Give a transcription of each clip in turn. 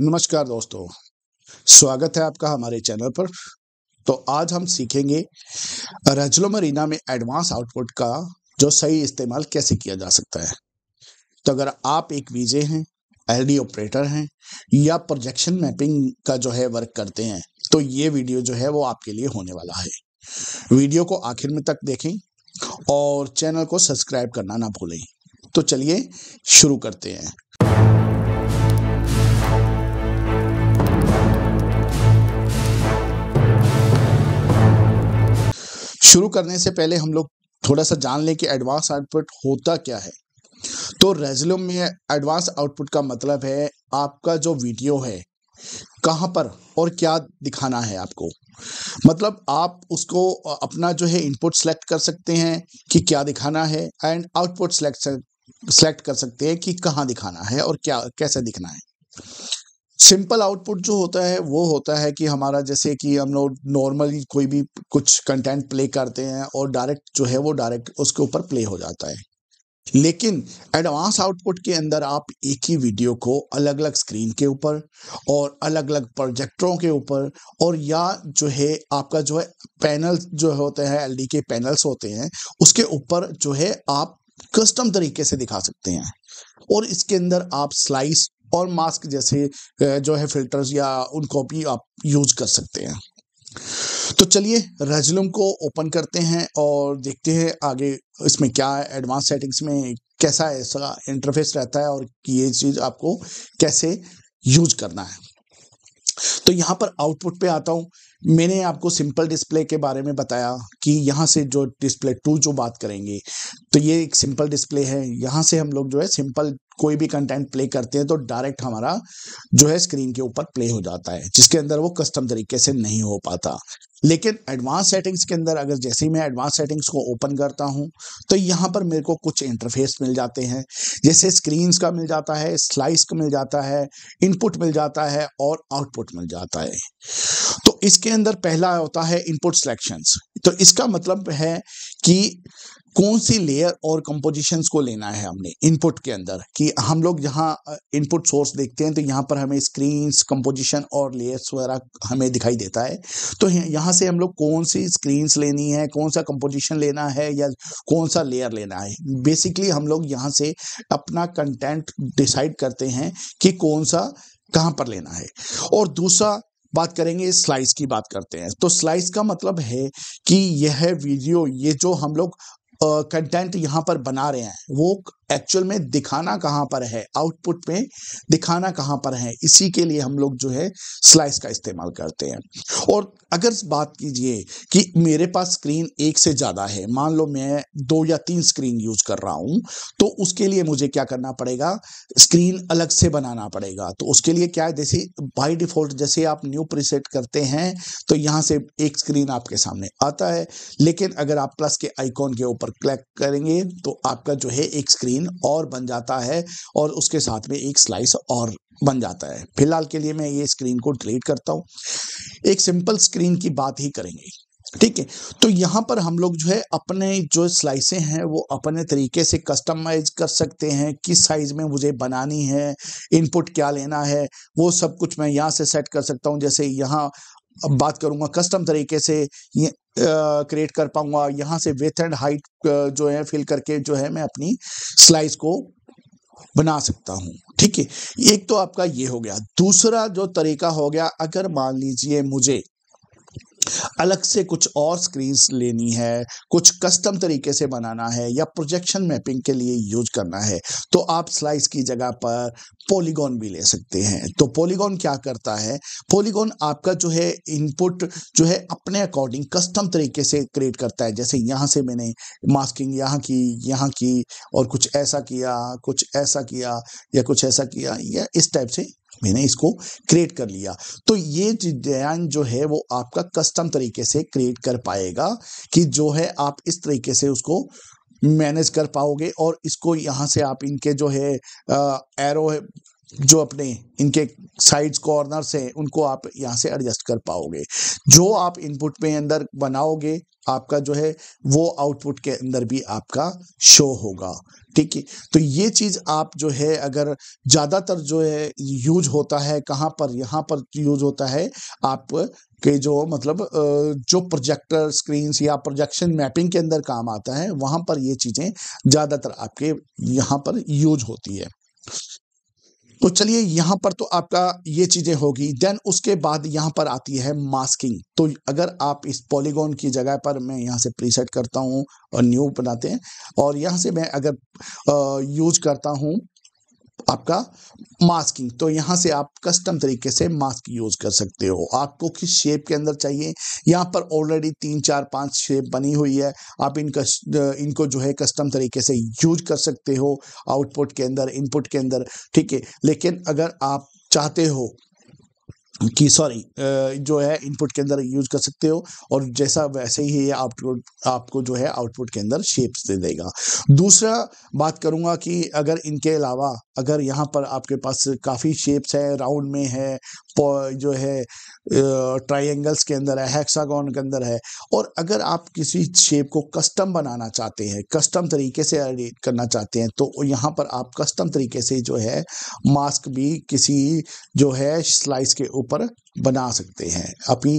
नमस्कार दोस्तों स्वागत है आपका हमारे चैनल पर तो आज हम सीखेंगे रेजुलम मरीना में एडवांस आउटपुट का जो सही इस्तेमाल कैसे किया जा सकता है तो अगर आप एक वीजे हैं एलडी ऑपरेटर हैं या प्रोजेक्शन मैपिंग का जो है वर्क करते हैं तो ये वीडियो जो है वो आपके लिए होने वाला है वीडियो को आखिर में तक देखें और चैनल को सब्सक्राइब करना ना भूलें तो चलिए शुरू करते हैं शुरू करने से पहले हम लोग थोड़ा सा जान लें कि एडवांस आउटपुट होता क्या है तो रेजुलम में एडवांस आउटपुट का मतलब है आपका जो वीडियो है कहाँ पर और क्या दिखाना है आपको मतलब आप उसको अपना जो है इनपुट सेलेक्ट कर सकते हैं कि क्या दिखाना है एंड आउटपुट सेलेक्ट सेलेक्ट कर सकते हैं कि कहाँ दिखाना है और क्या कैसे दिखना है सिंपल आउटपुट जो होता है वो होता है कि हमारा जैसे कि हम लोग नॉर्मली कोई भी कुछ कंटेंट प्ले करते हैं और डायरेक्ट जो है वो डायरेक्ट उसके ऊपर प्ले हो जाता है लेकिन एडवांस आउटपुट के अंदर आप एक ही वीडियो को अलग अलग स्क्रीन के ऊपर और अलग अलग प्रोजेक्टरों के ऊपर और या जो है आपका जो है पैनल जो होते हैं एल के पैनल्स होते हैं उसके ऊपर जो है आप कस्टम तरीके से दिखा सकते हैं और इसके अंदर आप स्लाइस और मास्क जैसे जो है फिल्टर्स या उनको भी आप यूज कर सकते हैं तो चलिए रेजुलम को ओपन करते हैं और देखते हैं आगे इसमें क्या है एडवांस सेटिंग्स में कैसा ऐसा इंटरफेस रहता है और ये चीज़ आपको कैसे यूज करना है तो यहाँ पर आउटपुट पे आता हूँ मैंने आपको सिंपल डिस्प्ले के बारे में बताया कि यहाँ से जो डिस्प्ले टू जो बात करेंगे तो ये एक सिंपल डिस्प्ले है यहाँ से हम लोग जो है सिंपल कोई भी कंटेंट प्ले करते हैं तो डायरेक्ट हमारा जो है स्क्रीन के ऊपर प्ले हो जाता है जिसके अंदर वो कस्टम तरीके से नहीं हो पाता लेकिन एडवांस सेटिंग्स के अंदर अगर जैसे ही मैं एडवांस सेटिंग्स को ओपन करता हूं तो यहां पर मेरे को कुछ इंटरफेस मिल जाते हैं जैसे स्क्रीन का मिल जाता है स्लाइस का मिल जाता है इनपुट मिल जाता है और आउटपुट मिल जाता है तो इसके अंदर पहला होता है इनपुट सिलेक्शंस तो इसका मतलब है कि कौन सी लेयर और कंपोजिशन को लेना है हमने इनपुट के अंदर कि हम लोग जहाँ इनपुट सोर्स देखते हैं तो यहाँ पर हमें स्क्रीन कंपोजिशन और लेयर्स वगैरह हमें दिखाई देता है तो यहाँ से हम लोग कौन सी स्क्रीन लेनी है कौन सा कंपोजिशन लेना है या कौन सा लेयर लेना है बेसिकली हम लोग यहाँ से अपना कंटेंट डिसाइड करते हैं कि कौन सा कहाँ पर लेना है और दूसरा बात करेंगे स्लाइस की बात करते हैं तो स्लाइस का मतलब है कि यह वीडियो ये जो हम लोग कंटेंट यहाँ पर बना रहे हैं वो एक्चुअल में दिखाना कहां पर है आउटपुट में दिखाना कहां पर है इसी के लिए हम लोग जो है स्लाइस का इस्तेमाल करते हैं और अगर बात कीजिए कि मेरे पास स्क्रीन एक से ज़्यादा है मान लो मैं दो या तीन स्क्रीन यूज कर रहा हूं तो उसके लिए मुझे क्या करना पड़ेगा स्क्रीन अलग से बनाना पड़ेगा तो उसके लिए क्या है जैसे बाई डिफॉल्ट जैसे आप न्यू प्रीसेट करते हैं तो यहां से एक स्क्रीन आपके सामने आता है लेकिन अगर आप प्लस के आइकॉन के ऊपर क्लिक करेंगे तो आपका जो है एक स्क्रीन तीन और बन जाता है और उसके साथ में एक स्लाइस और बन जाता है फिलहाल के लिए मैं ये स्क्रीन को डिलीट करता हूँ एक सिंपल स्क्रीन की बात ही करेंगे ठीक है तो यहाँ पर हम लोग जो है अपने जो स्लाइसें हैं वो अपने तरीके से कस्टमाइज कर सकते हैं किस साइज में मुझे बनानी है इनपुट क्या लेना है वो सब कुछ मैं यहाँ से सेट कर सकता हूँ जैसे यहाँ अब बात करूंगा कस्टम तरीके से क्रिएट कर पाऊंगा यहाँ से वेथ एंड हाइट जो है फिल करके जो है मैं अपनी स्लाइस को बना सकता हूँ ठीक है एक तो आपका ये हो गया दूसरा जो तरीका हो गया अगर मान लीजिए मुझे अलग से कुछ और स्क्रीन्स लेनी है कुछ कस्टम तरीके से बनाना है या प्रोजेक्शन मैपिंग के लिए यूज करना है तो आप स्लाइस की जगह पर पॉलीगॉन भी ले सकते हैं तो पॉलीगॉन क्या करता है पॉलीगॉन आपका जो है इनपुट जो है अपने अकॉर्डिंग कस्टम तरीके से क्रिएट करता है जैसे यहाँ से मैंने मास्किंग यहाँ की यहाँ की और कुछ ऐसा किया कुछ ऐसा किया या कुछ ऐसा किया या इस टाइप से मैंने इसको क्रिएट कर लिया तो ये डिजाइन जो है वो आपका कस्टम तरीके से क्रिएट कर पाएगा कि जो है आप इस तरीके से उसको मैनेज कर पाओगे और इसको यहाँ से आप इनके जो है एरो जो अपने इनके साइड्स कॉर्नर्स हैं उनको आप यहाँ से एडजस्ट कर पाओगे जो आप इनपुट में अंदर बनाओगे आपका जो है वो आउटपुट के अंदर भी आपका शो होगा ठीक है तो ये चीज़ आप जो है अगर ज़्यादातर जो है यूज होता है कहाँ पर यहाँ पर यूज होता है आप के जो मतलब जो प्रोजेक्टर स्क्रीन्स या प्रोजेक्शन मैपिंग के अंदर काम आता है वहाँ पर ये चीज़ें ज़्यादातर आपके यहाँ पर यूज होती है तो चलिए यहाँ पर तो आपका ये चीज़ें होगी देन उसके बाद यहाँ पर आती है मास्किंग तो अगर आप इस पॉलीगॉन की जगह पर मैं यहाँ से प्रीसेट करता हूँ और न्यू बनाते हैं और यहां से मैं अगर यूज करता हूं आपका मास्किंग तो यहाँ से आप कस्टम तरीके से मास्क यूज़ कर सकते हो आपको किस शेप के अंदर चाहिए यहाँ पर ऑलरेडी तीन चार पांच शेप बनी हुई है आप इनका इनको जो है कस्टम तरीके से यूज कर सकते हो आउटपुट के अंदर इनपुट के अंदर ठीक है लेकिन अगर आप चाहते हो कि सॉरी जो है इनपुट के अंदर यूज कर सकते हो और जैसा वैसे ही ये आउटपुट आपको जो है आउटपुट के अंदर शेप्स दे देगा दूसरा बात करूंगा कि अगर इनके अलावा अगर यहाँ पर आपके पास काफ़ी शेप्स हैं राउंड में है जो है ट्राइंगल्स के अंदर है हेक्सागोन के अंदर है और अगर आप किसी शेप को कस्टम बनाना चाहते हैं कस्टम तरीके से एडिट करना चाहते हैं तो यहाँ पर आप कस्टम तरीके से जो है मास्क भी किसी जो है स्लाइस के ऊपर बना सकते हैं अभी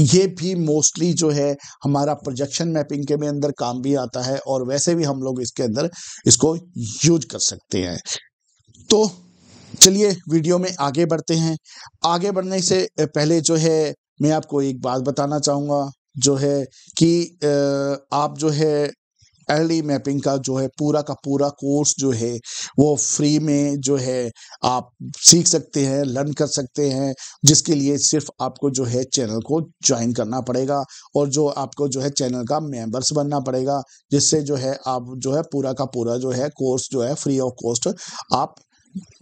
ये भी मोस्टली जो है हमारा प्रोजेक्शन मैपिंग के में अंदर काम भी आता है और वैसे भी हम लोग इसके अंदर इसको यूज कर सकते हैं तो चलिए वीडियो में आगे बढ़ते हैं आगे बढ़ने से पहले जो है मैं आपको एक बात बताना चाहूँगा जो है कि आप जो है अर्ली मैपिंग का जो है पूरा का पूरा कोर्स जो है वो फ्री में जो है आप सीख सकते हैं लर्न कर सकते हैं जिसके लिए सिर्फ आपको जो है चैनल को ज्वाइन करना पड़ेगा और जो आपको जो है चैनल का मेंबर्स बनना पड़ेगा जिससे जो है आप जो है पूरा का पूरा जो है कोर्स जो है फ्री ऑफ कॉस्ट आप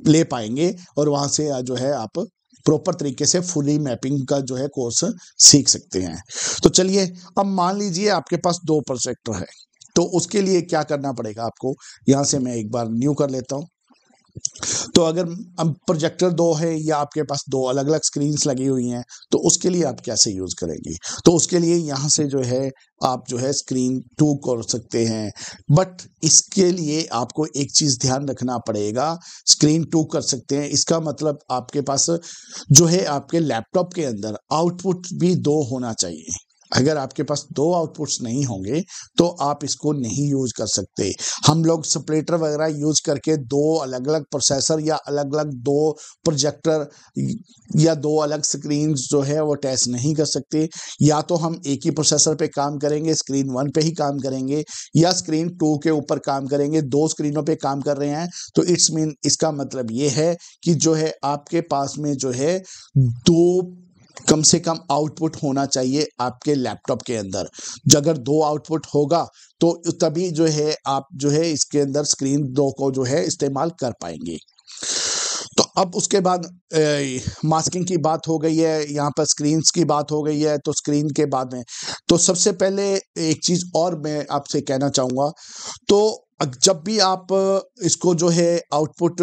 ले पाएंगे और वहां से जो है आप प्रॉपर तरीके से फुली मैपिंग का जो है कोर्स सीख सकते हैं तो चलिए अब मान लीजिए आपके पास दो प्रोजेक्टर है तो उसके लिए क्या करना पड़ेगा आपको यहां से मैं एक बार न्यू कर लेता हूं तो अगर अब प्रोजेक्टर दो है या आपके पास दो अलग अलग स्क्रीन्स लगी हुई हैं तो उसके लिए आप कैसे यूज़ करेंगे तो उसके लिए यहाँ से जो है आप जो है स्क्रीन टू कर सकते हैं बट इसके लिए आपको एक चीज़ ध्यान रखना पड़ेगा स्क्रीन टू कर सकते हैं इसका मतलब आपके पास जो है आपके लैपटॉप के अंदर आउटपुट भी दो होना चाहिए अगर आपके पास दो आउटपुट्स नहीं होंगे तो आप इसको नहीं यूज कर सकते हम लोग सप्लेटर वगैरह यूज करके दो अलग अलग प्रोसेसर या अलग अलग दो प्रोजेक्टर या दो अलग स्क्रीन जो है वो टेस्ट नहीं कर सकते या तो हम एक ही प्रोसेसर पे काम करेंगे स्क्रीन वन पे ही काम करेंगे या स्क्रीन टू के ऊपर काम करेंगे दो स्क्रीनों पे काम कर रहे हैं तो इट्स मीन इसका मतलब ये है कि जो है आपके पास में जो है दो कम से कम आउटपुट होना चाहिए आपके लैपटॉप के अंदर जो अगर दो आउटपुट होगा तो तभी जो है आप जो है इसके अंदर स्क्रीन दो को जो है इस्तेमाल कर पाएंगे तो अब उसके बाद ए, मास्किंग की बात हो गई है यहाँ पर स्क्रीन की बात हो गई है तो स्क्रीन के बाद में तो सबसे पहले एक चीज़ और मैं आपसे कहना चाहूँगा तो जब भी आप इसको जो है आउटपुट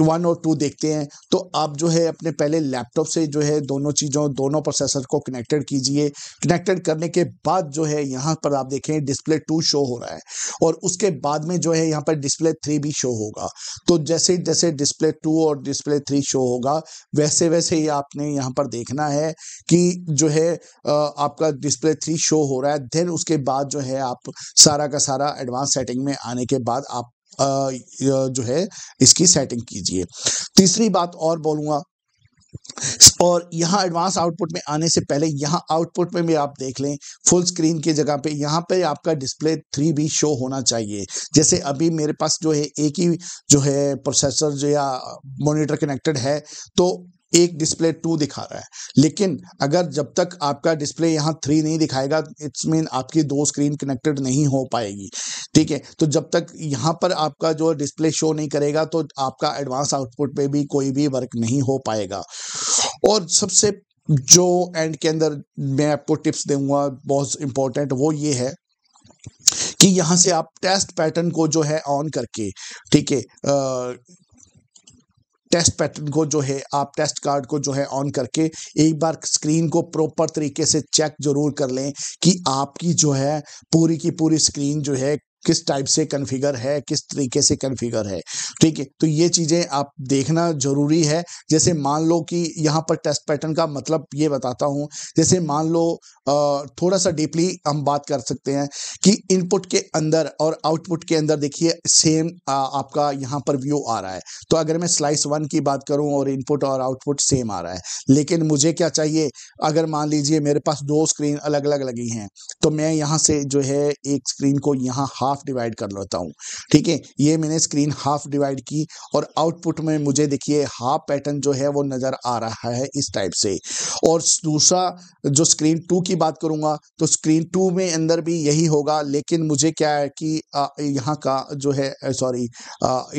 वन और टू देखते हैं तो आप जो है अपने पहले लैपटॉप से जो है दोनों चीज़ों दोनों प्रोसेसर को कनेक्टेड कीजिए कनेक्टेड करने के बाद जो है यहाँ पर आप देखें डिस्प्ले टू शो हो रहा है और उसके बाद में जो है यहाँ पर डिस्प्ले थ्री भी शो होगा तो जैसे जैसे डिस्प्ले टू और डिस्प्ले थ्री शो होगा वैसे वैसे ही आपने यहाँ पर देखना है कि जो है आपका डिस्प्ले थ्री शो हो रहा है देन उसके बाद जो है आप सारा का सारा एडवांस सेटिंग में आने के बाद आप जो है इसकी सेटिंग कीजिए तीसरी बात और बोलूंगा और यहाँ एडवांस आउटपुट में आने से पहले यहाँ आउटपुट में भी आप देख लें फुल स्क्रीन की जगह पे यहाँ पे आपका डिस्प्ले थ्री भी शो होना चाहिए जैसे अभी मेरे पास जो है एक ही जो है प्रोसेसर जो या मॉनिटर कनेक्टेड है तो एक डिस्प्ले टू दिखा रहा है लेकिन अगर जब तक आपका डिस्प्ले यहाँ थ्री नहीं दिखाएगा इट्स मीन आपकी दो स्क्रीन कनेक्टेड नहीं हो पाएगी ठीक है तो जब तक यहाँ पर आपका जो डिस्प्ले शो नहीं करेगा तो आपका एडवांस आउटपुट पे भी कोई भी वर्क नहीं हो पाएगा और सबसे जो एंड के अंदर मैं आपको टिप्स दूंगा बहुत इंपॉर्टेंट वो ये है कि यहाँ से आप टेस्ट पैटर्न को जो है ऑन करके ठीक है टेस्ट पैटर्न को जो है आप टेस्ट कार्ड को जो है ऑन करके एक बार स्क्रीन को प्रॉपर तरीके से चेक जरूर कर लें कि आपकी जो है पूरी की पूरी स्क्रीन जो है किस टाइप से कन्फिगर है किस तरीके से कन्फिगर है ठीक है तो ये चीज़ें आप देखना जरूरी है जैसे मान लो कि यहाँ पर टेस्ट पैटर्न का मतलब ये बताता हूँ जैसे मान लो थोड़ा सा डीपली हम बात कर सकते हैं कि इनपुट के अंदर और आउटपुट के अंदर देखिए सेम आपका यहाँ पर व्यू आ रहा है तो अगर मैं स्लाइस वन की बात करूँ और इनपुट और आउटपुट सेम आ रहा है लेकिन मुझे क्या चाहिए अगर मान लीजिए मेरे पास दो स्क्रीन अलग अलग लगी हैं तो मैं यहाँ से जो है एक स्क्रीन को यहाँ हाफ डिवाइड कर लेता हूँ ठीक है ये मैंने स्क्रीन हाफ डिवाइड की और आउटपुट में मुझे देखिए हाफ पैटर्न जो है वो नज़र आ रहा है इस टाइप से और दूसरा जो स्क्रीन टू की बात करूँगा तो स्क्रीन टू में अंदर भी यही होगा लेकिन मुझे क्या है कि यहाँ का जो है सॉरी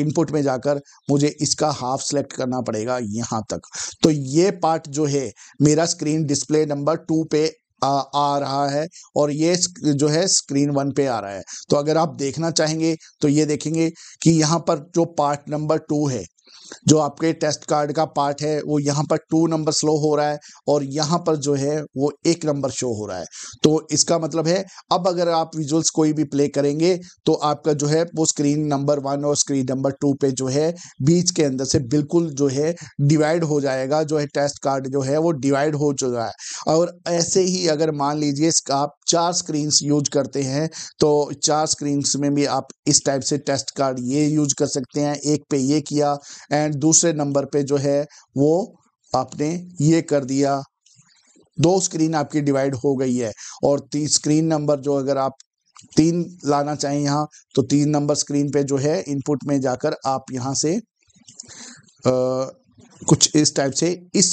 इनपुट में जाकर मुझे इसका हाफ सेलेक्ट करना पड़ेगा यहाँ तक तो ये पार्ट जो है मेरा स्क्रीन डिस्प्ले नंबर टू पे आ, आ रहा है और ये जो है स्क्रीन वन पे आ रहा है तो अगर आप देखना चाहेंगे तो ये देखेंगे कि यहाँ पर जो पार्ट नंबर टू है जो आपके टेस्ट कार्ड का पार्ट है वो यहाँ पर टू नंबर स्लो हो रहा है और यहाँ पर जो है वो एक नंबर शो हो रहा है तो इसका मतलब है अब अगर आप विजुअल्स कोई भी प्ले करेंगे तो आपका जो है वो स्क्रीन नंबर वन और स्क्रीन नंबर टू पे जो है बीच के अंदर से बिल्कुल जो है डिवाइड हो जाएगा जो है टेस्ट कार्ड जो है वो डिवाइड हो चुका है और ऐसे ही अगर मान लीजिए आप चार स्क्रीन्स यूज करते हैं तो चार स्क्रीन्स में भी आप इस टाइप से टेस्ट कार्ड ये यूज कर सकते हैं एक पे ये किया एंड दूसरे नंबर पे जो है वो आपने ये कर दिया दो स्क्रीन आपकी डिवाइड हो गई है और स्क्रीन नंबर जो अगर आप तीन लाना चाहें यहाँ तो तीन नंबर स्क्रीन पे जो है इनपुट में जाकर आप यहाँ से आ, कुछ इस टाइप से इस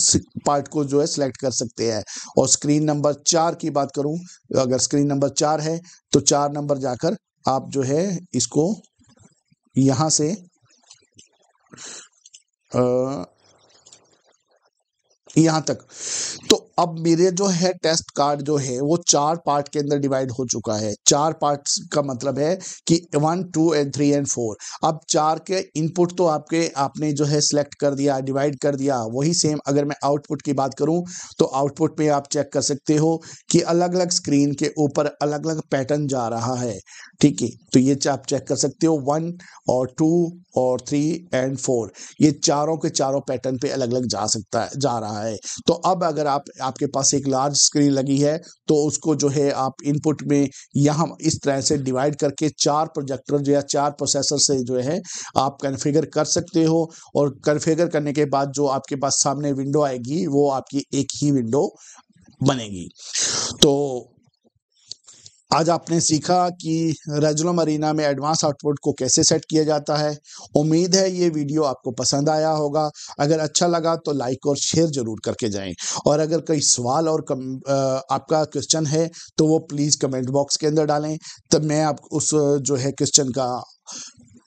पार्ट को जो है सिलेक्ट कर सकते हैं और स्क्रीन नंबर चार की बात करूं अगर स्क्रीन नंबर चार है तो चार नंबर जाकर आप जो है इसको यहां से यहां तक तो अब मेरे जो है टेस्ट कार्ड जो है वो चार पार्ट के अंदर डिवाइड हो चुका है चार पार्ट्स का मतलब है कि one two and three and four अब चार के इनपुट तो आपके आपने जो है सिलेक्ट कर दिया डिवाइड कर दिया वही सेम अगर मैं आउटपुट की बात करूं तो आउटपुट पे आप चेक कर सकते हो कि अलग अलग स्क्रीन के ऊपर अलग अलग पैटर्न जा रहा है ठीक है तो ये आप चेक कर सकते हो वन और टू और थ्री एंड फोर ये चारों के चारों पैटर्न पे अलग अलग जा सकता है जा रहा है तो अब अगर आप आपके पास एक लार्ज स्क्रीन लगी है तो उसको जो है आप इनपुट में यहाँ इस तरह से डिवाइड करके चार प्रोजेक्टर या चार प्रोसेसर से जो है आप कन्फिगर कर सकते हो और कन्फिगर करने के बाद जो आपके पास सामने विंडो आएगी वो आपकी एक ही विंडो बनेगी तो आज आपने सीखा कि रेजुलम अरीना में एडवांस आउटपुट को कैसे सेट किया जाता है उम्मीद है ये वीडियो आपको पसंद आया होगा अगर अच्छा लगा तो लाइक और शेयर जरूर करके जाएं और अगर कोई सवाल और कम, आ, आपका क्वेश्चन है तो वो प्लीज़ कमेंट बॉक्स के अंदर डालें तब मैं आप उस जो है क्वेश्चन का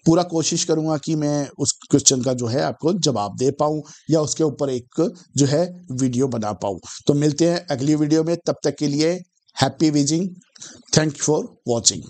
पूरा कोशिश करूंगा कि मैं उस क्वेश्चन का जो है आपको जवाब दे पाऊं या उसके ऊपर एक जो है वीडियो बना पाऊं तो मिलते हैं अगली वीडियो में तब तक के लिए Happy wishing. Thanks for watching.